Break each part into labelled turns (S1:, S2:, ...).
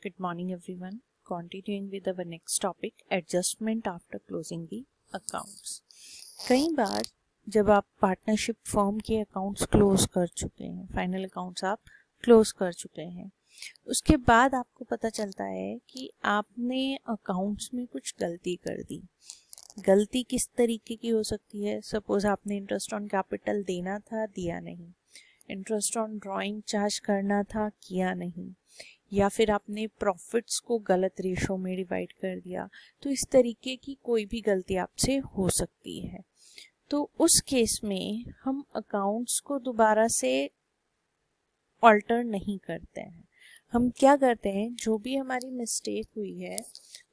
S1: Good morning everyone. Continuing with our next topic adjustment after closing the accounts. कई बार जब आप partnership firm के अकाउंट्स क्लोज कर चुके हैं फाइनल अकाउंट्स आप क्लोज कर चुके हैं उसके बाद आपको पता चलता है कि आपने अकाउंट्स में कुछ गलती कर दी गलती किस तरीके की हो सकती है सपोज आपने इंटरेस्ट ऑन कैपिटल देना था दिया नहीं इंटरेस्ट ऑन ड्राइंग चार्ज करना था किया नहीं या फिर आपने प्रॉफिट्स को गलत रेशो में डिवाइड कर दिया तो इस तरीके की कोई भी गलती आपसे हो सकती है तो उस केस में हम अकाउंट्स को दोबारा से ऑल्टर नहीं करते हैं हम क्या करते हैं जो भी हमारी मिस्टेक हुई है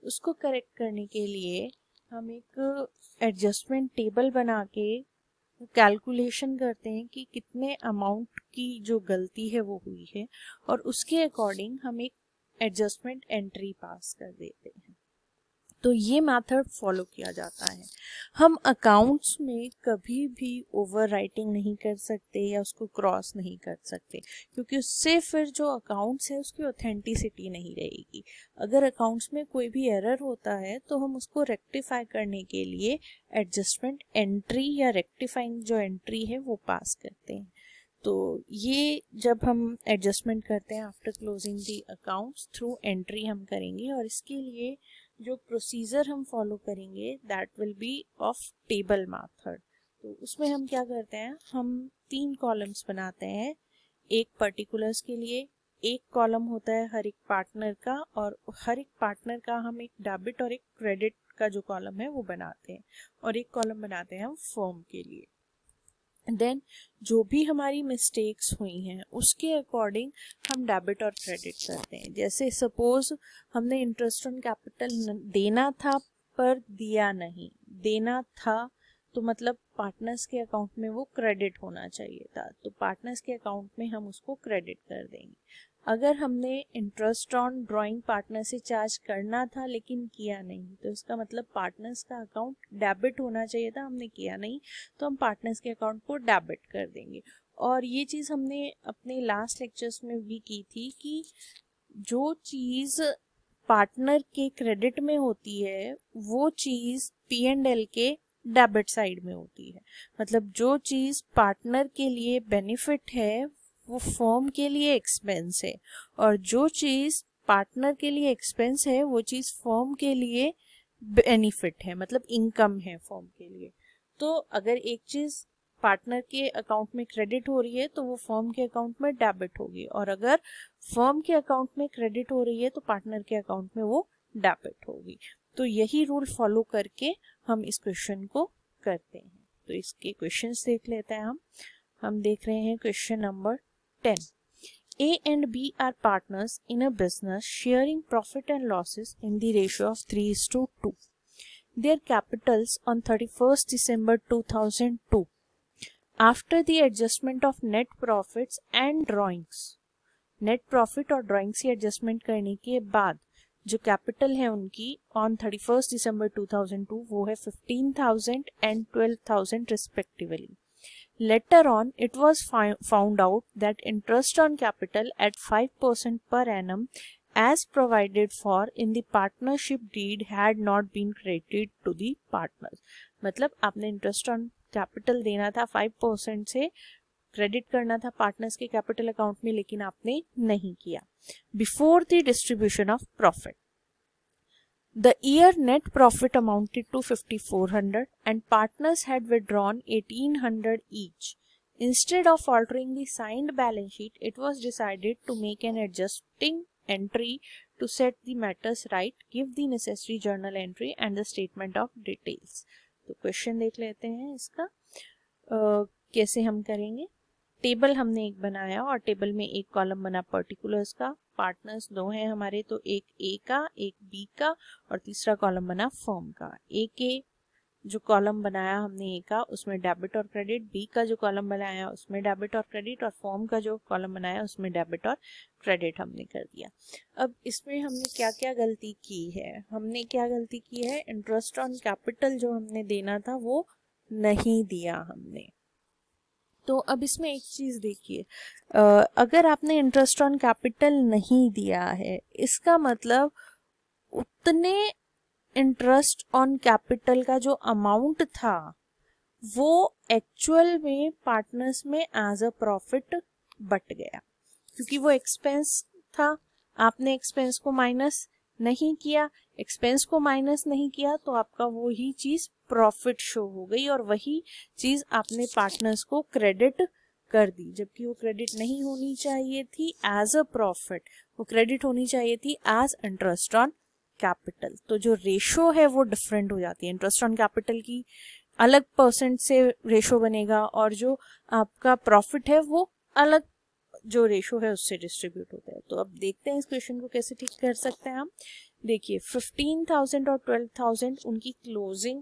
S1: उसको करेक्ट करने के लिए हम एक एडजस्टमेंट टेबल बना के कैलकुलेशन करते हैं कि कितने अमाउंट की जो गलती है वो हुई है और उसके अकॉर्डिंग हम एक एडजस्टमेंट एंट्री पास कर देते हैं तो ये मेथड फॉलो किया जाता है हम अकाउंट्स में कभी भी ओवर राइटिंग नहीं कर सकते या उसको क्रॉस नहीं कर सकते क्योंकि उससे फिर जो अकाउंट्स है उसकी ऑथेंटिसिटी नहीं रहेगी अगर अकाउंट्स में कोई भी एरर होता है तो हम उसको रेक्टिफाई करने के लिए एडजस्टमेंट एंट्री या रेक्टिफाइंग जो एंट्री है वो पास करते हैं तो ये जब हम एडजस्टमेंट करते हैं after closing the accounts through entry हम करेंगे और इसके लिए जो प्रोसीजर हम फॉलो करेंगे that will be of table method तो उसमें हम क्या करते हैं हम तीन कॉलम्स बनाते हैं एक पर्टिकुलर्स के लिए एक कॉलम होता है हर एक पार्टनर का और हर एक पार्टनर का हम एक डेबिट और एक क्रेडिट का जो कॉलम है वो बनाते हैं और एक कॉलम बनाते हैं हम फॉर्म के लिए देन जो भी हमारी मिस्टेक्स हुई हैं उसके अकॉर्डिंग हम डेबिट और क्रेडिट करते हैं जैसे सपोज हमने इंटरेस्ट ऑन कैपिटल देना था पर दिया नहीं देना था तो मतलब पार्टनर्स के अकाउंट में वो क्रेडिट होना चाहिए था तो पार्टनर्स के अकाउंट में हम उसको क्रेडिट कर देंगे अगर हमने इंटरेस्ट ऑन ड्राइंग पार्टनर से चार्ज करना था लेकिन किया नहीं तो इसका मतलब पार्टनर्स का अकाउंट डेबिट होना चाहिए था हमने किया नहीं तो हम पार्टनर्स के अकाउंट को डेबिट कर देंगे और ये चीज़ हमने अपने लास्ट लेक्चर्स में भी की थी कि जो चीज़ पार्टनर के क्रेडिट में होती है वो चीज़ पी एंड एल के डेबिट साइड में होती है मतलब जो चीज़ पार्टनर के लिए बेनिफिट है वो फॉर्म के लिए एक्सपेंस है और जो चीज़ पार्टनर के लिए एक्सपेंस है वो चीज़ फॉर्म के लिए बेनिफिट है मतलब इनकम है फॉर्म के लिए तो अगर एक चीज़ पार्टनर के अकाउंट में क्रेडिट हो रही है तो वो फॉर्म के अकाउंट में डेबिट होगी और अगर फॉर्म के अकाउंट में क्रेडिट हो रही है तो पार्टनर के अकाउंट में वो डेबिट होगी तो यही रूल फॉलो करके हम इस क्वेश्चन को करते हैं तो इसके क्वेश्चन देख लेते हैं हम हम देख रहे हैं question number 10. A and B are partners in a business sharing profit and losses in the ratio of 3 is to 2. Their capitals on 31st December 2002 after the adjustment of net profits and drawings net profit or drawings की adjustment करने के बाद जो capital है उनकी on thirty first December two thousand two वो है fifteen respectively. Later on, it was found out that interest on capital at 5% per annum as provided for in the partnership deed had not been credited to the partners. मतलब आपने interest on capital देना था 5% से credit करना था partners के capital account में लेकिन आपने नहीं किया before the distribution of profit The year net profit amounted to 5400 and partners had withdrawn 1800 each. Instead of altering the signed balance sheet, it was decided to make an adjusting entry to set the matters right, give the necessary journal entry and the statement of details. तो question देख लेते हैं इसका कैसे हम करेंगे table हमने एक बनाया और टेबल में एक कॉलम बना पर्टिकुलर्स का पार्टनर्स दो हैं हमारे तो एक ए का एक बी का और तीसरा कॉलम बना फर्म का ए के जो कॉलम बनाया हमने ए का उसमें डेबिट और क्रेडिट बी का जो कॉलम बनाया उसमें डेबिट और क्रेडिट और फॉर्म का जो कॉलम बनाया उसमें डेबिट और क्रेडिट हमने कर दिया अब इसमें हमने क्या क्या गलती की है हमने क्या गलती की है इंटरेस्ट ऑन कैपिटल जो हमने देना था वो नहीं दिया हमने तो अब इसमें एक चीज़ देखिए अगर आपने इंटरेस्ट ऑन कैपिटल नहीं दिया है इसका मतलब उतने इंटरेस्ट ऑन कैपिटल का जो अमाउंट था वो एक्चुअल में पार्टनर्स में एज अ प्रॉफिट बट गया क्योंकि वो एक्सपेंस था आपने एक्सपेंस को माइनस नहीं किया एक्सपेंस को माइनस नहीं किया तो आपका वो ही चीज प्रॉफिट शो हो गई और वही चीज आपने पार्टनर्स को क्रेडिट कर दी जबकि वो क्रेडिट नहीं होनी चाहिए थी एज अ प्रॉफिट वो क्रेडिट होनी चाहिए थी एज इंटरेस्ट ऑन कैपिटल तो जो रेशो है वो डिफरेंट हो जाती है इंटरेस्ट ऑन कैपिटल की अलग परसेंट से रेशो बनेगा और जो आपका प्रॉफिट है वो अलग जो रेशो है उससे डिस्ट्रीब्यूट होता है तो अब देखते हैं इस क्वेश्चन को कैसे ठीक कर सकते हैं हम देखिए फिफ्टीन थाउजेंड और ट्वेल्व थाउजेंड उनकी क्लोजिंग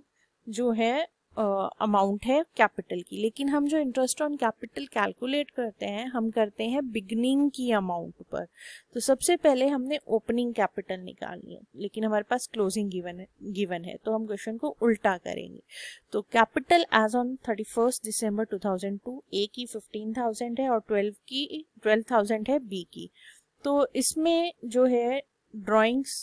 S1: जो है अमाउंट uh, है कैपिटल की लेकिन हम जो इंटरेस्ट ऑन कैपिटल कैलकुलेट करते हैं हम करते हैं बिगनिंग की अमाउंट पर तो सबसे पहले हमने ओपनिंग कैपिटल निकाली है लेकिन हमारे पास क्लोजिंग गिवन है गिवन है तो हम क्वेश्चन को उल्टा करेंगे तो capital as on thirty first December two thousand two A की फिफ्टीन थाउजेंड है और ट्वेल्व की ट्वेल्व थाउजेंड है बी की तो इसमें जो है ड्रॉइंग्स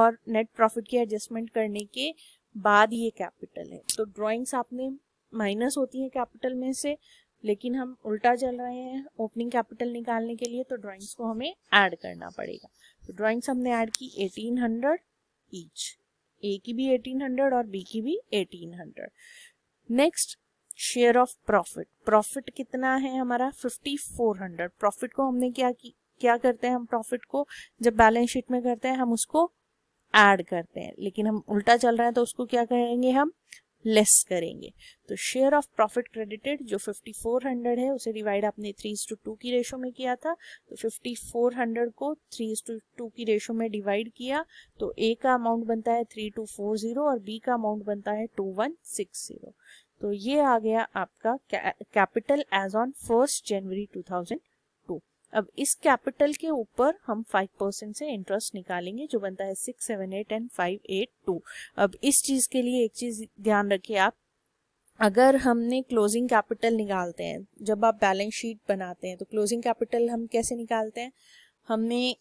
S1: और नेट प्रॉफिट की एडजस्टमेंट करने के बाद ये कैपिटल है तो ड्राइंग्स आपने माइनस होती हैं कैपिटल में से लेकिन हम उल्टा चल रहे हैं ओपनिंग कैपिटल निकालने के लिए तो ड्राइंग्स को हमें ऐड करना पड़ेगा तो ड्राइंग्स हमने ऐड की 1800 हंड्रेड ईच ए की भी 1800 और बी की भी 1800 next share of profit profit कितना है हमारा 5400 प्रॉफिट को हमने क्या की क्या करते हैं हम प्रॉफिट को जब बैलेंस शीट में करते हैं हम उसको ऐड करते हैं लेकिन हम उल्टा चल रहे हैं तो उसको क्या करेंगे हम लेस करेंगे तो शेयर ऑफ प्रॉफिट क्रेडिटेड जो 5400 है उसे डिवाइड आपने थ्री टू टू की रेशो में किया था तो 5400 को थ्री टू टू की रेशो में डिवाइड किया तो ए का अमाउंट बनता है थ्री टू फोर जीरो और बी का अमाउंट बनता है टू वन सिक्स जीरो तो ये आ गया आपका capital as on first January two thousand अब इस कैपिटल के ऊपर हम फाइव परसेंट से इंटरेस्ट निकालेंगे जो बनता है six seven eight and five eight two अब इस चीज के लिए एक चीज ध्यान रखिए आप अगर हमने क्लोजिंग कैपिटल निकालते हैं जब आप बैलेंस शीट बनाते हैं तो क्लोजिंग कैपिटल हम कैसे निकालते हैं हमने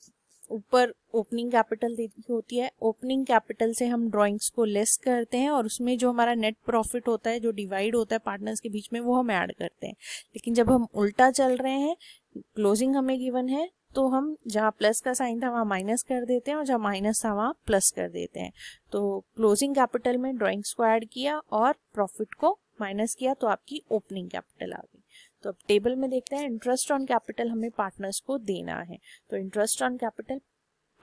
S1: ऊपर ओपनिंग कैपिटल होती है ओपनिंग कैपिटल से हम ड्राइंग्स को लेस करते हैं और उसमें जो हमारा नेट प्रॉफिट होता है जो डिवाइड होता है पार्टनर्स के बीच में वो हम ऐड करते हैं लेकिन जब हम उल्टा चल रहे हैं क्लोजिंग हमें गिवन है तो हम जहाँ प्लस का साइन था वहाँ माइनस कर देते हैं और जहाँ माइनस था वहाँ प्लस कर देते हैं तो क्लोजिंग कैपिटल में को एड किया और प्रॉफिट को माइनस किया तो आपकी ओपनिंग कैपिटल आ गई तो अब टेबल में देखते हैं इंटरेस्ट ऑन कैपिटल हमें पार्टनर्स को देना है तो इंटरेस्ट ऑन कैपिटल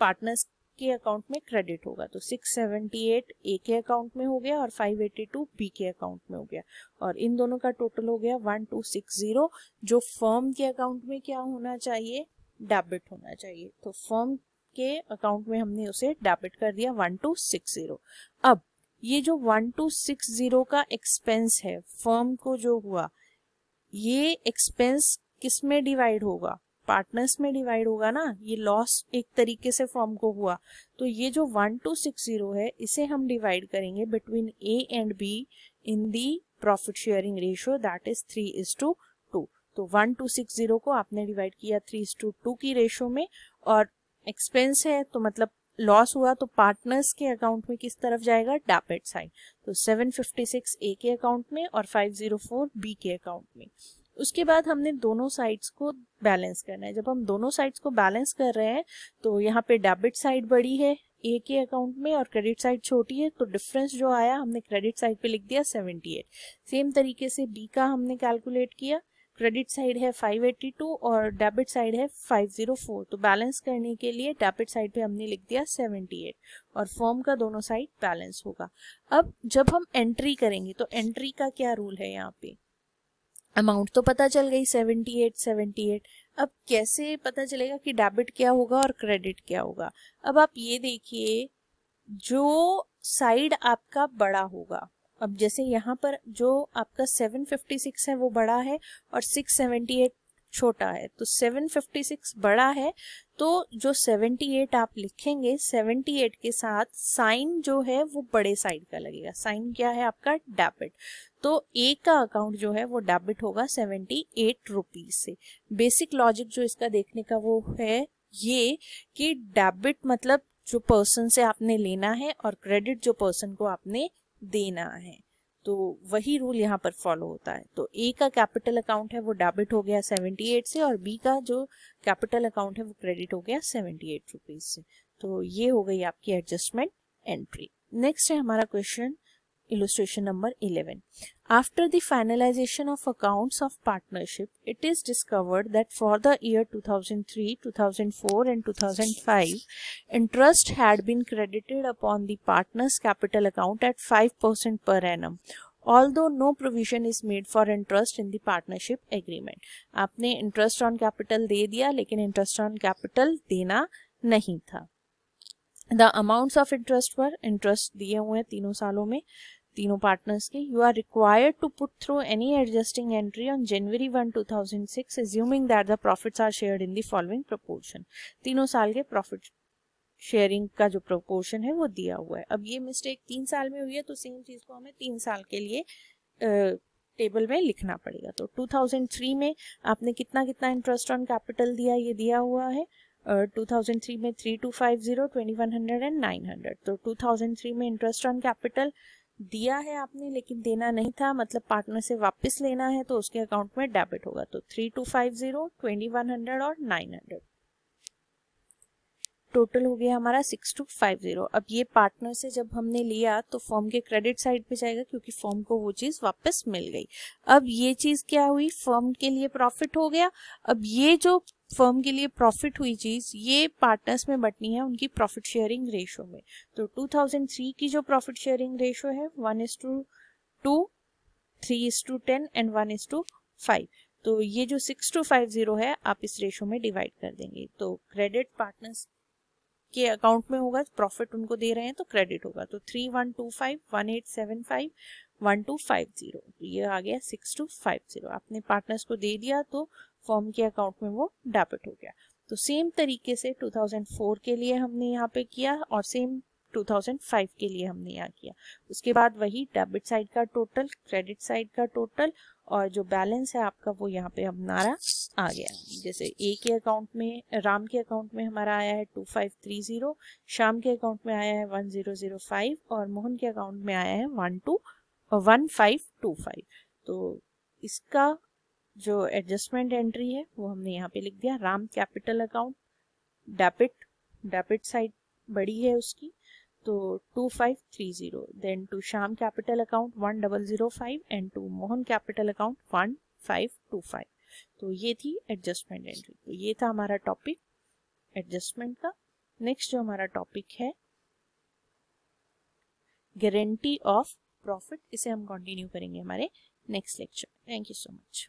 S1: पार्टनर्स के अकाउंट में क्रेडिट होगा तो 678 ए के अकाउंट में हो गया और 582 बी के अकाउंट में हो गया और इन दोनों का टोटल हो गया 1260 जो फर्म के अकाउंट में क्या होना चाहिए डेबिट होना चाहिए तो फर्म के अकाउंट में हमने उसे डेबिट कर दिया 1260 अब ये जो 1260 का एक्सपेंस है फर्म को जो हुआ ये एक्सपेंस किस में डिवाइड होगा पार्टनर्स में डिवाइड होगा ना ये लॉस एक तरीके से फॉर्म को हुआ तो ये जो वन टू सिक्स जीरो है इसे हम डिवाइड करेंगे between A and B in the profit sharing ratio that is three is to two तो वन टू सिक्स जीरो को आपने डिवाइड किया थ्री इज टू टू की रेशियो में और एक्सपेंस है तो मतलब लॉस हुआ तो पार्टनर्स के अकाउंट में किस तरफ जाएगा डेबिट साइड तो 756 ए के अकाउंट में और 504 बी के अकाउंट में उसके बाद हमने दोनों साइड्स को बैलेंस करना है जब हम दोनों साइड्स को बैलेंस कर रहे हैं तो यहाँ पे डेबिट साइड बड़ी है ए के अकाउंट में और क्रेडिट साइड छोटी है तो डिफरेंस जो आया हमने क्रेडिट साइड पे लिख दिया 78 सेम तरीके से बी का हमने कैलकुलेट किया क्रेडिट साइड है 582 और डेबिट साइड है 504 तो बैलेंस करने के लिए डेबिट साइड पे हमने लिख दिया 78 और फॉर्म का दोनों साइड बैलेंस होगा अब जब हम एंट्री करेंगे तो एंट्री का क्या रूल है यहाँ पे अमाउंट तो पता चल गई सेवेंटी एट सेवेंटी एट अब कैसे पता चलेगा कि डेबिट क्या होगा और क्रेडिट क्या होगा अब आप ये देखिए जो साइड आपका बड़ा होगा अब जैसे यहाँ पर जो आपका 756 है वो बड़ा है और 678 छोटा है तो 756 बड़ा है तो जो 78 आप लिखेंगे 78 के साथ साइन जो है वो बड़े साइड का लगेगा साइन क्या है आपका डेबिट तो ए का अकाउंट जो है वो डेबिट होगा सेवेंटी एट रुपीज से बेसिक लॉजिक जो इसका देखने का वो है ये कि डेबिट मतलब जो पर्सन से आपने लेना है और क्रेडिट जो पर्सन को आपने देना है तो वही रूल यहाँ पर फॉलो होता है तो ए का कैपिटल अकाउंट है वो डेबिट हो गया सेवेंटी एट से और बी का जो कैपिटल अकाउंट है वो क्रेडिट हो गया सेवेंटी एट रुपीज से तो ये हो गई आपकी एडजस्टमेंट एंट्री नेक्स्ट है हमारा question illustration number 11 after the finalization of accounts of partnership it is discovered that for the year 2003 2004 and 2005 interest had been credited upon the partners capital account at 5% per annum although no provision is made for interest in the partnership agreement aapne interest on capital de diya lekin interest on capital dena nahi tha the amounts of interest were interest diye hue हैं तीनों सालों में तीनों partners के you are required to put through any adjusting entry on January one two thousand six assuming that the profits are share in the following proportion तीनों साल के profit sharing का जो प्रपोर्शन है वो दिया हुआ है अब ये मिस्टेक तीन साल में हुई है तो सेम चीज को हमें तीन साल के लिए uh, टेबल में लिखना पड़ेगा तो 2003 में आपने कितना कितना इंटरेस्ट ऑन कैपिटल दिया ये दिया हुआ है टू थाउजेंड थ्री में three two five zero twenty one hundred and nine hundred तो 2003 में इंटरेस्ट ऑन कैपिटल दिया है आपने लेकिन देना नहीं था मतलब पार्टनर से वापस लेना है तो उसके अकाउंट में डेबिट होगा तो three two five zero twenty one hundred और नाइन हंड्रेड टोटल हो गया हमारा सिक्स टू फाइव जीरो अब ये पार्टनर से जब हमने लिया तो फॉर्म के क्रेडिट साइड पे जाएगा क्योंकि फॉर्म को वो चीज़ वापस मिल गई अब ये चीज़ क्या हुई फॉर्म के लिए प्रॉफिट हो गया अब ये जो फर्म के लिए प्रॉफिट हुई चीज़ ये पार्टनर्स में बटनी है उनकी प्रॉफिट शेयरिंग रेशो में तो 2003 की जो प्रॉफिट शेयरिंग रेशो है one is to two three is to ten and one is to five तो ये जो सिक्स टू फाइव जीरो है आप इस रेशो में डिवाइड कर देंगे तो क्रेडिट पार्टनर्स के अकाउंट में होगा प्रॉफिट उनको दे रहे हैं तो क्रेडिट होगा तो three one two five one eight seven five one two five zero ये आ गया सिक्स टू फाइव जीरो आपने पार्टनर्स को दे दिया तो फॉर्म के अकाउंट में वो डेबिट हो गया तो सेम तरीके से 2004 के लिए हमने यहाँ पे किया और सेम 2005 के लिए हमने यहाँ किया उसके बाद वही डेबिट साइड का टोटल क्रेडिट साइड का टोटल और जो बैलेंस है आपका वो यहाँ पे हमारा आ गया जैसे ए के अकाउंट में राम के अकाउंट में हमारा आया है 2530 शाम के अकाउंट में आया है 1005 और मोहन के अकाउंट में आया है वन टू वन तो इसका जो एडजस्टमेंट एंट्री है वो हमने यहाँ पे लिख दिया Ram capital account debit debit side बड़ी है उसकी तो two five three zero then to Shyam capital account one double zero five and to Mohan capital account one five two five तो ये थी एडजस्टमेंट एंट्री तो ये था हमारा टॉपिक एडजस्टमेंट का नेक्स्ट जो हमारा टॉपिक है गारंटी ऑफ प्रॉफिट इसे हम कंटिन्यू करेंगे हमारे next lecture thank you so much